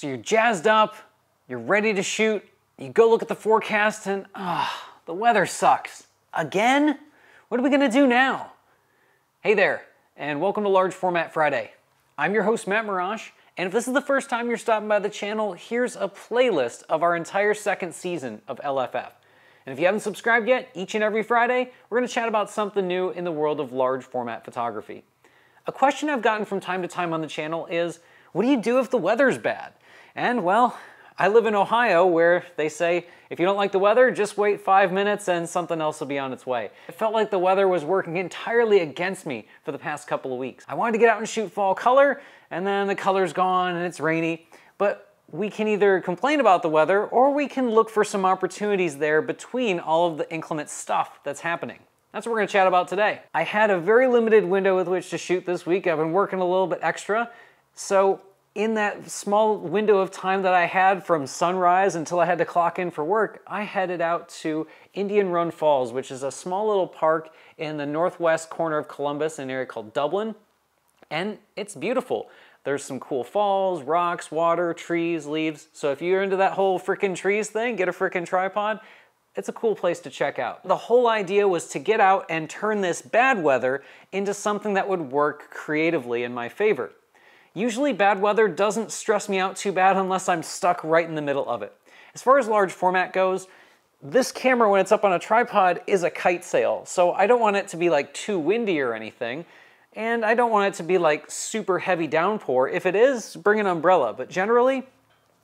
So you're jazzed up, you're ready to shoot, you go look at the forecast and ah, oh, the weather sucks. Again? What are we gonna do now? Hey there, and welcome to Large Format Friday. I'm your host, Matt Mirage, and if this is the first time you're stopping by the channel, here's a playlist of our entire second season of LFF. And if you haven't subscribed yet, each and every Friday, we're gonna chat about something new in the world of large format photography. A question I've gotten from time to time on the channel is, what do you do if the weather's bad? And well, I live in Ohio where they say, if you don't like the weather, just wait five minutes and something else will be on its way. It felt like the weather was working entirely against me for the past couple of weeks. I wanted to get out and shoot fall color, and then the color's gone and it's rainy. But we can either complain about the weather or we can look for some opportunities there between all of the inclement stuff that's happening. That's what we're gonna chat about today. I had a very limited window with which to shoot this week. I've been working a little bit extra. So in that small window of time that I had from sunrise until I had to clock in for work, I headed out to Indian Run Falls, which is a small little park in the northwest corner of Columbus, an area called Dublin. And it's beautiful. There's some cool falls, rocks, water, trees, leaves. So if you're into that whole freaking trees thing, get a freaking tripod. It's a cool place to check out. The whole idea was to get out and turn this bad weather into something that would work creatively in my favor. Usually bad weather doesn't stress me out too bad unless I'm stuck right in the middle of it. As far as large format goes, this camera when it's up on a tripod is a kite sail, so I don't want it to be like too windy or anything, and I don't want it to be like super heavy downpour. If it is, bring an umbrella, but generally,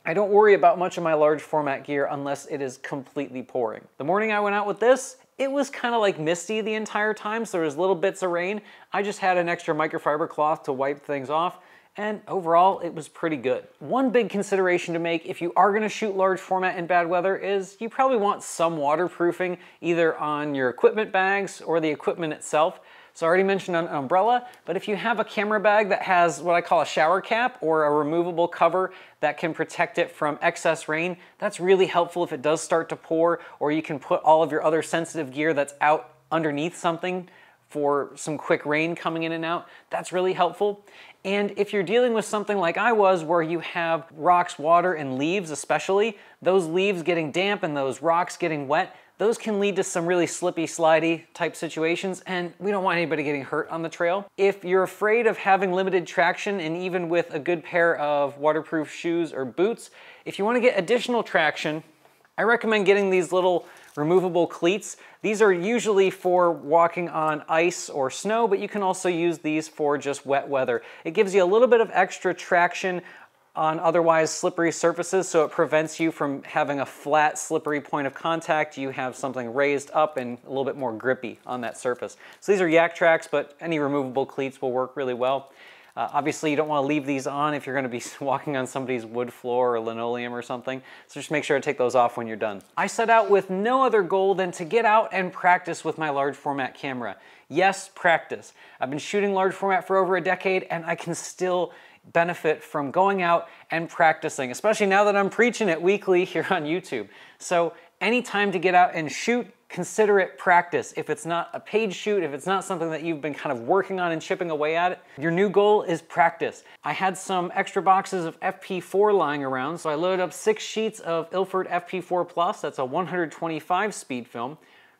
I don't worry about much of my large format gear unless it is completely pouring. The morning I went out with this, it was kind of like misty the entire time, so there was little bits of rain. I just had an extra microfiber cloth to wipe things off, and overall it was pretty good. One big consideration to make if you are gonna shoot large format in bad weather is you probably want some waterproofing either on your equipment bags or the equipment itself. So I already mentioned an umbrella, but if you have a camera bag that has what I call a shower cap or a removable cover that can protect it from excess rain, that's really helpful if it does start to pour or you can put all of your other sensitive gear that's out underneath something for some quick rain coming in and out. That's really helpful. And if you're dealing with something like I was where you have rocks, water, and leaves especially, those leaves getting damp and those rocks getting wet, those can lead to some really slippy, slidey type situations, and we don't want anybody getting hurt on the trail. If you're afraid of having limited traction, and even with a good pair of waterproof shoes or boots, if you wanna get additional traction, I recommend getting these little Removable cleats, these are usually for walking on ice or snow, but you can also use these for just wet weather. It gives you a little bit of extra traction on otherwise slippery surfaces so it prevents you from having a flat slippery point of contact. You have something raised up and a little bit more grippy on that surface. So these are yak tracks, but any removable cleats will work really well. Uh, obviously you don't wanna leave these on if you're gonna be walking on somebody's wood floor or linoleum or something. So just make sure to take those off when you're done. I set out with no other goal than to get out and practice with my large format camera. Yes, practice. I've been shooting large format for over a decade and I can still benefit from going out and practicing, especially now that I'm preaching it weekly here on YouTube. So any time to get out and shoot, consider it practice. If it's not a paid shoot, if it's not something that you've been kind of working on and chipping away at it, your new goal is practice. I had some extra boxes of FP4 lying around, so I loaded up six sheets of Ilford FP4 Plus, that's a 125 speed film,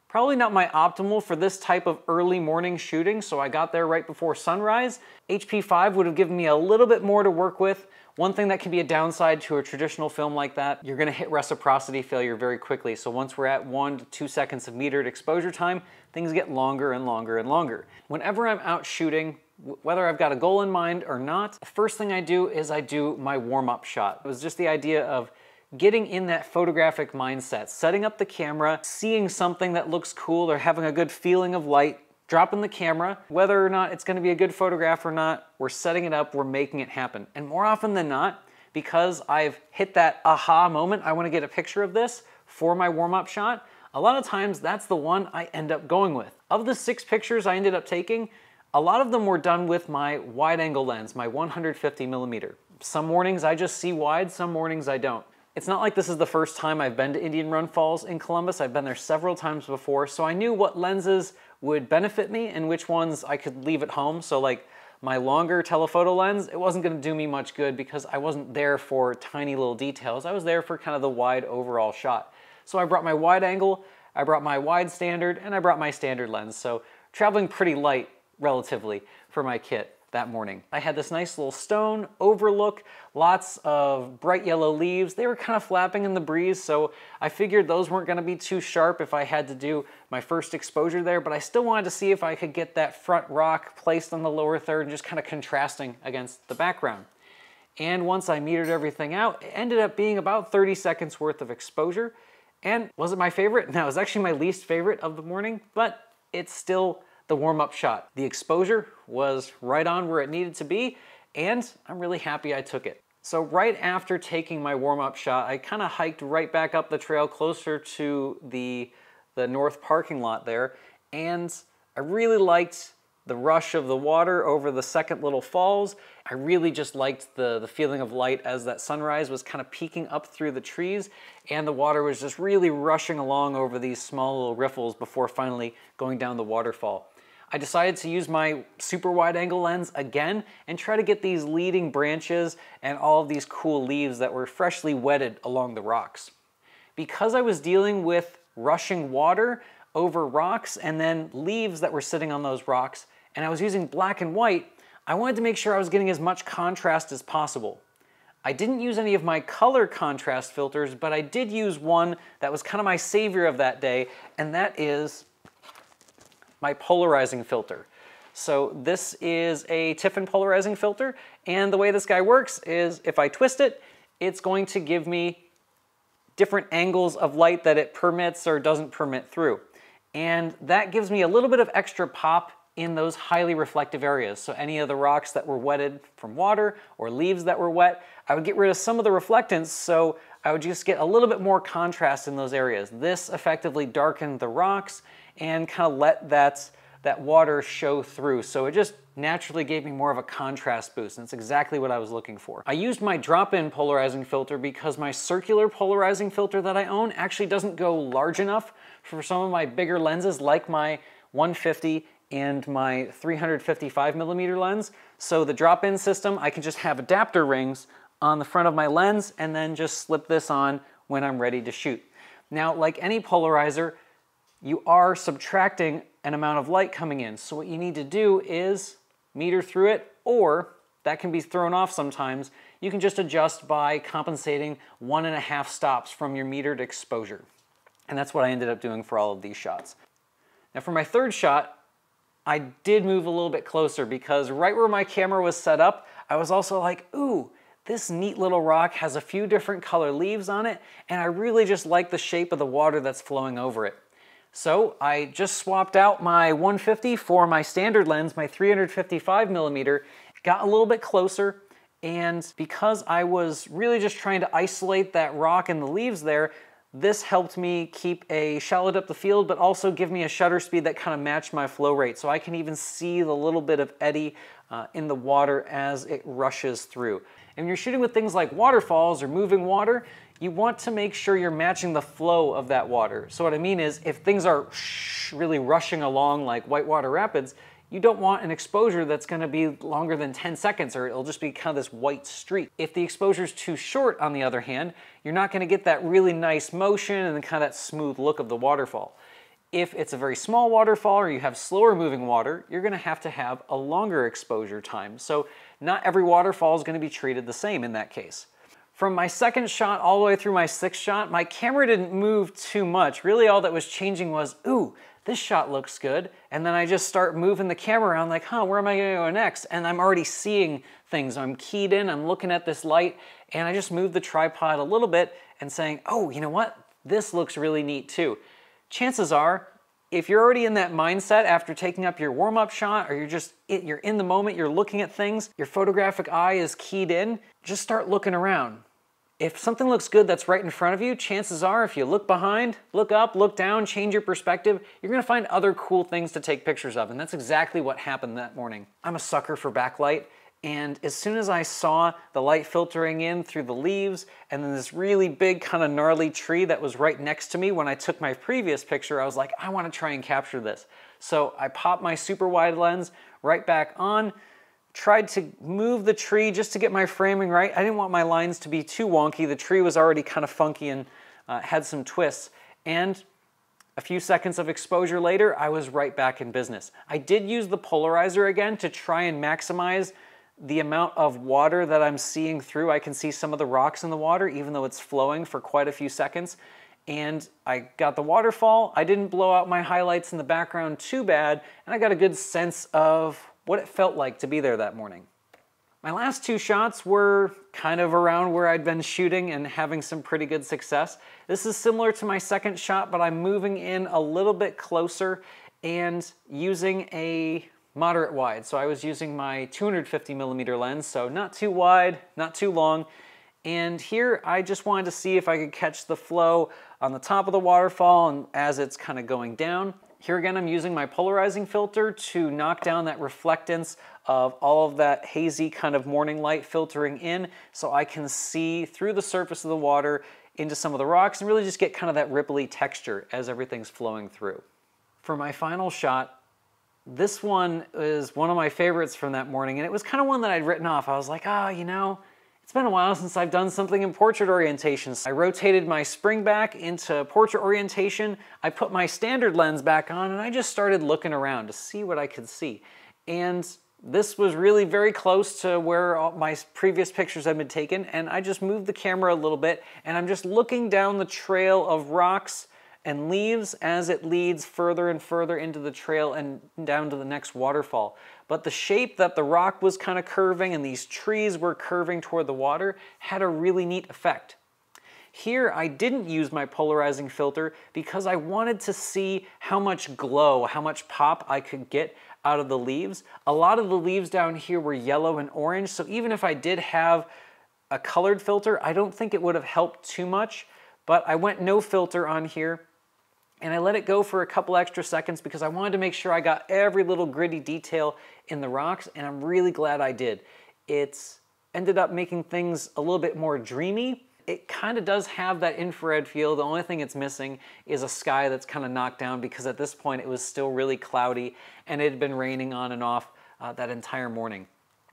Probably not my optimal for this type of early morning shooting, so I got there right before sunrise. HP5 would have given me a little bit more to work with. One thing that can be a downside to a traditional film like that, you're gonna hit reciprocity failure very quickly. So once we're at one to two seconds of metered exposure time, things get longer and longer and longer. Whenever I'm out shooting, whether I've got a goal in mind or not, the first thing I do is I do my warm-up shot. It was just the idea of getting in that photographic mindset, setting up the camera, seeing something that looks cool or having a good feeling of light, dropping the camera, whether or not it's gonna be a good photograph or not, we're setting it up, we're making it happen. And more often than not, because I've hit that aha moment, I wanna get a picture of this for my warm-up shot, a lot of times that's the one I end up going with. Of the six pictures I ended up taking, a lot of them were done with my wide angle lens, my 150 millimeter. Some mornings I just see wide, some mornings I don't. It's not like this is the first time I've been to Indian Run Falls in Columbus. I've been there several times before, so I knew what lenses would benefit me and which ones I could leave at home. So like my longer telephoto lens, it wasn't gonna do me much good because I wasn't there for tiny little details. I was there for kind of the wide overall shot. So I brought my wide angle, I brought my wide standard, and I brought my standard lens. So traveling pretty light relatively for my kit that morning. I had this nice little stone overlook, lots of bright yellow leaves. They were kind of flapping in the breeze, so I figured those weren't gonna be too sharp if I had to do my first exposure there, but I still wanted to see if I could get that front rock placed on the lower third and just kind of contrasting against the background. And once I metered everything out, it ended up being about 30 seconds worth of exposure. And was it my favorite? No, it was actually my least favorite of the morning, but it's still the warm-up shot. The exposure was right on where it needed to be, and I'm really happy I took it. So right after taking my warm-up shot, I kind of hiked right back up the trail closer to the, the north parking lot there, and I really liked the rush of the water over the second little falls. I really just liked the, the feeling of light as that sunrise was kind of peeking up through the trees and the water was just really rushing along over these small little riffles before finally going down the waterfall. I decided to use my super wide angle lens again and try to get these leading branches and all of these cool leaves that were freshly wetted along the rocks. Because I was dealing with rushing water over rocks and then leaves that were sitting on those rocks, and I was using black and white, I wanted to make sure I was getting as much contrast as possible. I didn't use any of my color contrast filters, but I did use one that was kind of my savior of that day, and that is my polarizing filter. So this is a Tiffin polarizing filter, and the way this guy works is if I twist it, it's going to give me different angles of light that it permits or doesn't permit through. And that gives me a little bit of extra pop in those highly reflective areas. So any of the rocks that were wetted from water or leaves that were wet, I would get rid of some of the reflectance so I would just get a little bit more contrast in those areas. This effectively darkened the rocks and kind of let that, that water show through. So it just naturally gave me more of a contrast boost, and it's exactly what I was looking for. I used my drop-in polarizing filter because my circular polarizing filter that I own actually doesn't go large enough for some of my bigger lenses like my 150 and my 355 millimeter lens. So the drop-in system, I can just have adapter rings on the front of my lens and then just slip this on when I'm ready to shoot. Now, like any polarizer, you are subtracting an amount of light coming in. So what you need to do is meter through it, or that can be thrown off sometimes. You can just adjust by compensating one and a half stops from your metered exposure. And that's what I ended up doing for all of these shots. Now for my third shot, I did move a little bit closer because right where my camera was set up, I was also like, ooh, this neat little rock has a few different color leaves on it, and I really just like the shape of the water that's flowing over it. So I just swapped out my 150 for my standard lens, my 355 millimeter, got a little bit closer, and because I was really just trying to isolate that rock and the leaves there, this helped me keep a shallow depth of field, but also give me a shutter speed that kind of matched my flow rate. So I can even see the little bit of eddy uh, in the water as it rushes through. And when you're shooting with things like waterfalls or moving water, you want to make sure you're matching the flow of that water. So what I mean is if things are really rushing along like whitewater rapids, you don't want an exposure that's gonna be longer than 10 seconds or it'll just be kind of this white streak. If the exposure is too short, on the other hand, you're not gonna get that really nice motion and kind of that smooth look of the waterfall. If it's a very small waterfall or you have slower moving water, you're gonna to have to have a longer exposure time. So not every waterfall is gonna be treated the same in that case. From my second shot all the way through my sixth shot, my camera didn't move too much. Really all that was changing was, ooh, this shot looks good. And then I just start moving the camera around like, huh, where am I gonna go next? And I'm already seeing things. I'm keyed in, I'm looking at this light, and I just move the tripod a little bit and saying, oh, you know what? This looks really neat too. Chances are, if you're already in that mindset after taking up your warm-up shot or you're just you're in the moment you're looking at things your photographic eye is keyed in just start looking around if something looks good that's right in front of you, chances are if you look behind, look up, look down, change your perspective, you're gonna find other cool things to take pictures of. And that's exactly what happened that morning. I'm a sucker for backlight. And as soon as I saw the light filtering in through the leaves and then this really big kind of gnarly tree that was right next to me when I took my previous picture, I was like, I wanna try and capture this. So I popped my super wide lens right back on, tried to move the tree just to get my framing right. I didn't want my lines to be too wonky. The tree was already kind of funky and uh, had some twists. And a few seconds of exposure later, I was right back in business. I did use the polarizer again to try and maximize the amount of water that I'm seeing through. I can see some of the rocks in the water, even though it's flowing for quite a few seconds. And I got the waterfall. I didn't blow out my highlights in the background too bad. And I got a good sense of what it felt like to be there that morning. My last two shots were kind of around where I'd been shooting and having some pretty good success. This is similar to my second shot, but I'm moving in a little bit closer and using a moderate wide. So I was using my 250 millimeter lens, so not too wide, not too long. And here I just wanted to see if I could catch the flow on the top of the waterfall and as it's kind of going down. Here again, I'm using my polarizing filter to knock down that reflectance of all of that hazy kind of morning light filtering in so I can see through the surface of the water into some of the rocks and really just get kind of that ripply texture as everything's flowing through. For my final shot, this one is one of my favorites from that morning and it was kind of one that I'd written off. I was like, ah, oh, you know, it's been a while since I've done something in portrait orientation. I rotated my spring back into portrait orientation, I put my standard lens back on, and I just started looking around to see what I could see. And this was really very close to where my previous pictures had been taken, and I just moved the camera a little bit, and I'm just looking down the trail of rocks and leaves as it leads further and further into the trail and down to the next waterfall. But the shape that the rock was kind of curving and these trees were curving toward the water had a really neat effect. Here I didn't use my polarizing filter because I wanted to see how much glow, how much pop I could get out of the leaves. A lot of the leaves down here were yellow and orange, so even if I did have a colored filter, I don't think it would have helped too much, but I went no filter on here and I let it go for a couple extra seconds because I wanted to make sure I got every little gritty detail in the rocks and I'm really glad I did. It's ended up making things a little bit more dreamy. It kind of does have that infrared feel. The only thing it's missing is a sky that's kind of knocked down because at this point it was still really cloudy and it had been raining on and off uh, that entire morning.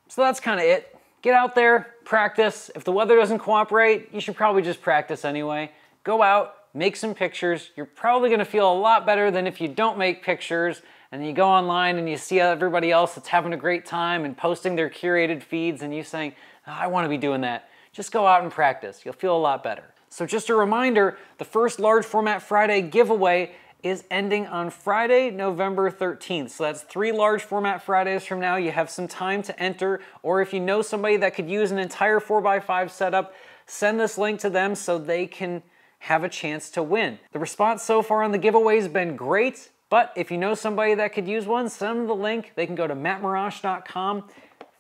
So that's kind of it. Get out there, practice. If the weather doesn't cooperate, you should probably just practice anyway. Go out, make some pictures. You're probably gonna feel a lot better than if you don't make pictures and you go online and you see everybody else that's having a great time and posting their curated feeds and you saying, oh, I wanna be doing that. Just go out and practice. You'll feel a lot better. So just a reminder, the first large format Friday giveaway is ending on Friday, November 13th. So that's three large format Fridays from now. You have some time to enter, or if you know somebody that could use an entire 4x5 setup, send this link to them so they can have a chance to win. The response so far on the giveaway has been great, but if you know somebody that could use one, send them the link. They can go to mattmirage.com,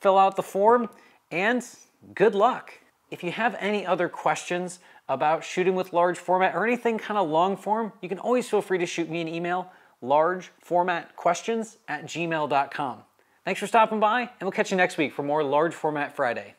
fill out the form, and good luck. If you have any other questions about shooting with large format or anything kind of long form, you can always feel free to shoot me an email, largeformatquestions at gmail.com. Thanks for stopping by, and we'll catch you next week for more Large Format Friday.